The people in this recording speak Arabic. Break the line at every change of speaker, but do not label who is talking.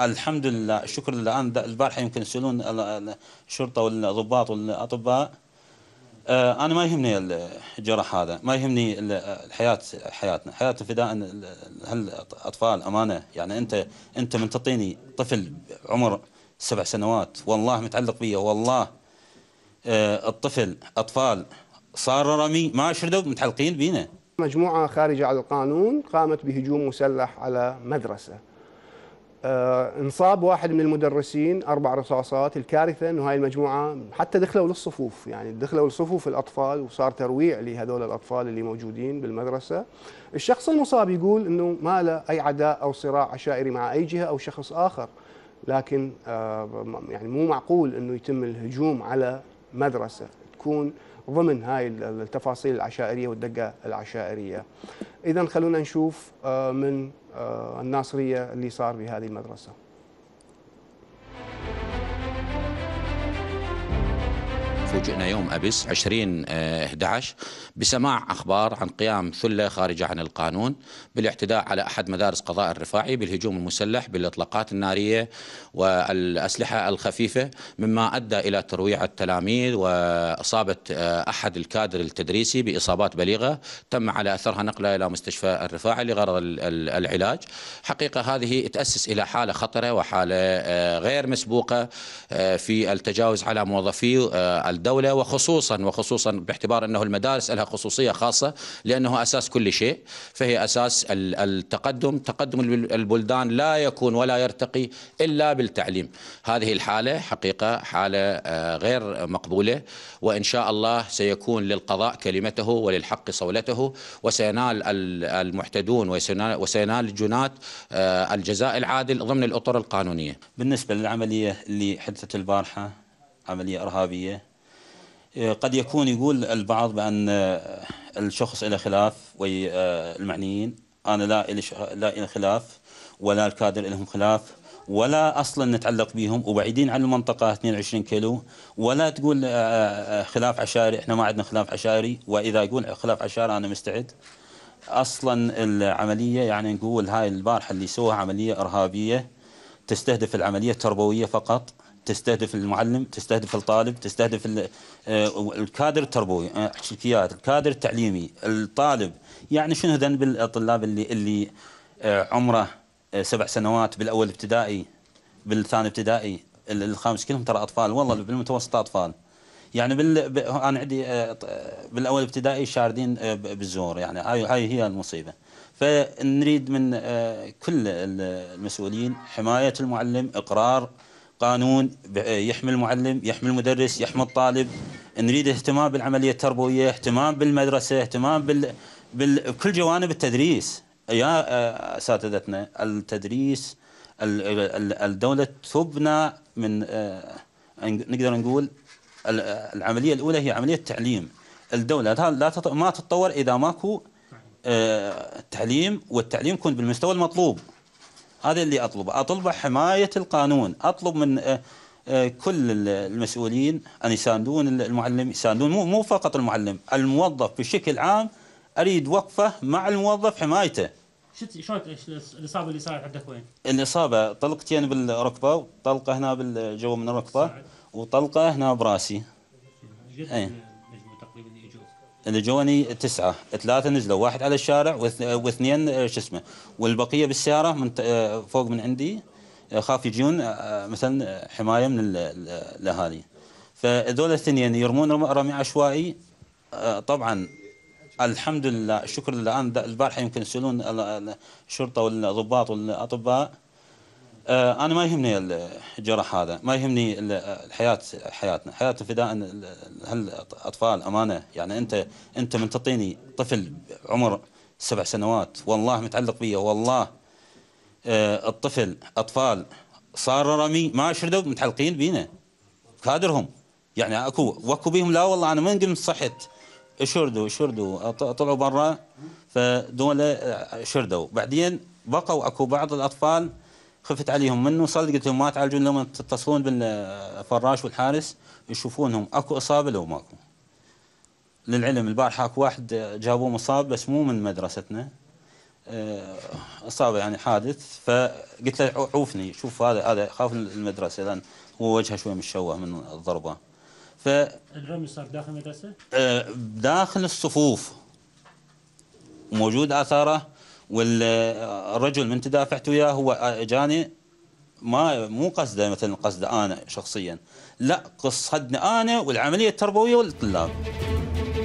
الحمد لله شكر لله أنا البارحة يمكن يسألون الشرطة والضباط والأطباء آه، أنا ما يهمني الجرح هذا ما يهمني الحياة حياتنا حياة فداء هالأطفال أمانة يعني أنت أنت من تعطيني طفل عمر سبع سنوات والله متعلق بي والله آه، الطفل أطفال صار رمي ما شردوا متعلقين بينا
مجموعة خارجة على القانون قامت بهجوم مسلح على مدرسة آه، انصاب واحد من المدرسين اربع رصاصات الكارثه انه هاي المجموعه حتى دخلوا للصفوف يعني دخلوا للصفوف الاطفال وصار ترويع لهذول الاطفال اللي موجودين بالمدرسه الشخص المصاب يقول انه ما له اي عداء او صراع عشائري مع اي جهه او شخص اخر لكن آه، يعني مو معقول انه يتم الهجوم على مدرسه تكون ضمن هاي التفاصيل العشائريه والدقه العشائريه اذا خلونا نشوف آه، من آه، الناصرية اللي صار بهذه المدرسة
فوجئنا يوم أبس 20 11 آه، بسماع أخبار عن قيام ثلة خارجة عن القانون بالاعتداء على أحد مدارس قضاء الرفاعي بالهجوم المسلح بالإطلاقات النارية والأسلحة الخفيفة مما أدى إلى ترويع التلاميذ وإصابة آه، أحد الكادر التدريسي بإصابات بليغة تم على أثرها نقله إلى مستشفى الرفاعي لغرض العلاج حقيقة هذه تأسس إلى حالة خطرة وحالة آه، غير مسبوقة في التجاوز على موظفي الدولة وخصوصا وخصوصا باعتبار أنه المدارس لها خصوصية خاصة لأنه أساس كل شيء فهي أساس التقدم تقدم البلدان لا يكون ولا يرتقي إلا بالتعليم هذه الحالة حقيقة حالة آه، غير مقبولة وإن شاء الله سيكون للقضاء كلمته وللحق صولته وسينال المحتدون وسينال الجنات آه، الجزاء العادل ضمن الأطر القانونية بالنسبة للعملية اللي حدثت البارحة عملية إرهابية
قد يكون يقول البعض بأن آه، الشخص له خلاف ويا آه، المعنيين أنا لا إلي لا إلي خلاف ولا الكادر لهم خلاف ولا اصلا نتعلق بهم وبعيدين عن المنطقه 22 كيلو ولا تقول آه، خلاف عشائري احنا ما عندنا خلاف عشائري واذا يقول خلاف عشائري انا مستعد اصلا العمليه يعني نقول هاي البارحه اللي سووها عمليه ارهابيه تستهدف العمليه التربويه فقط تستهدف المعلم تستهدف الطالب تستهدف آه، الكادر التربوي الكيات آه، الكادر التعليمي الطالب يعني شنو ذنب الطلاب اللي اللي آه، عمره سبع سنوات بالاول ابتدائي بالثاني ابتدائي الخامس كلهم ترى اطفال والله بالمتوسط اطفال يعني بال... ب... انا عندي بالاول ابتدائي شاردين بالزور يعني هاي هاي هي المصيبه فنريد من كل المسؤولين حمايه المعلم اقرار قانون يحمي المعلم يحمي المدرس يحمي الطالب نريد اهتمام بالعمليه التربويه اهتمام بالمدرسه اهتمام بال... بال... بكل جوانب التدريس يا اساتذتنا التدريس الدوله تبنى من نقدر نقول العمليه الاولى هي عمليه تعليم الدوله لا ما تتطور اذا ماكو آه، تعليم والتعليم يكون بالمستوى المطلوب هذا اللي اطلبه اطلبه حمايه القانون اطلب من آه، آه، كل المسؤولين ان يساندون المعلم يساندون مو مو فقط المعلم الموظف بشكل عام اريد وقفه مع الموظف حمايته شلون الاصابه اللي صارت عندك وين؟ الاصابه طلقتين بالركبه وطلقه هنا بالجو من الركبه وطلقه هنا براسي. أيه؟ اللي جوني تسعه، ثلاثه نزلوا واحد على الشارع واثنين آه، شو اسمه والبقيه بالسياره من آه، فوق من عندي آه، خاف يجون مثلا حمايه من الاهالي. فذول الاثنين يرمون رمي عشوائي طبعا الحمد لله شكر لله الان البارحه يمكن يسالون الشرطه والضباط والاطباء آه، انا ما يهمني الجرح هذا ما يهمني الحياه حياتنا حياه فداء هالاطفال امانه يعني انت انت من تعطيني طفل عمر سبع سنوات والله متعلق بي والله آه، الطفل اطفال صار رمي ما شردوا متعلقين بينا كادرهم يعني اكو واكو بهم لا والله انا ما قمت صحت شردوا شردوا طلعوا برا فدول آه، شردوا بعدين بقوا اكو بعض الاطفال خفت عليهم من وصلت قلت لهم ما تعالجون لما تتصلون بالفراش والحارس يشوفونهم اكو اصابه لو ماكو للعلم البارحه اكو واحد جابوه مصاب بس مو من مدرستنا آه، اصابه يعني حادث فقلت له عوفني شوف هذا هذا خاف من المدرسه لان هو وجهه شوي مشوه من الضربه ف الرمي صار داخل المدرسه؟ آه، داخل الصفوف موجود اثاره والرجل من تدافعت وياه هو اجاني آه، ما مو قصده مثلا قصده انا شخصيا لا قصدني انا والعمليه التربويه والطلاب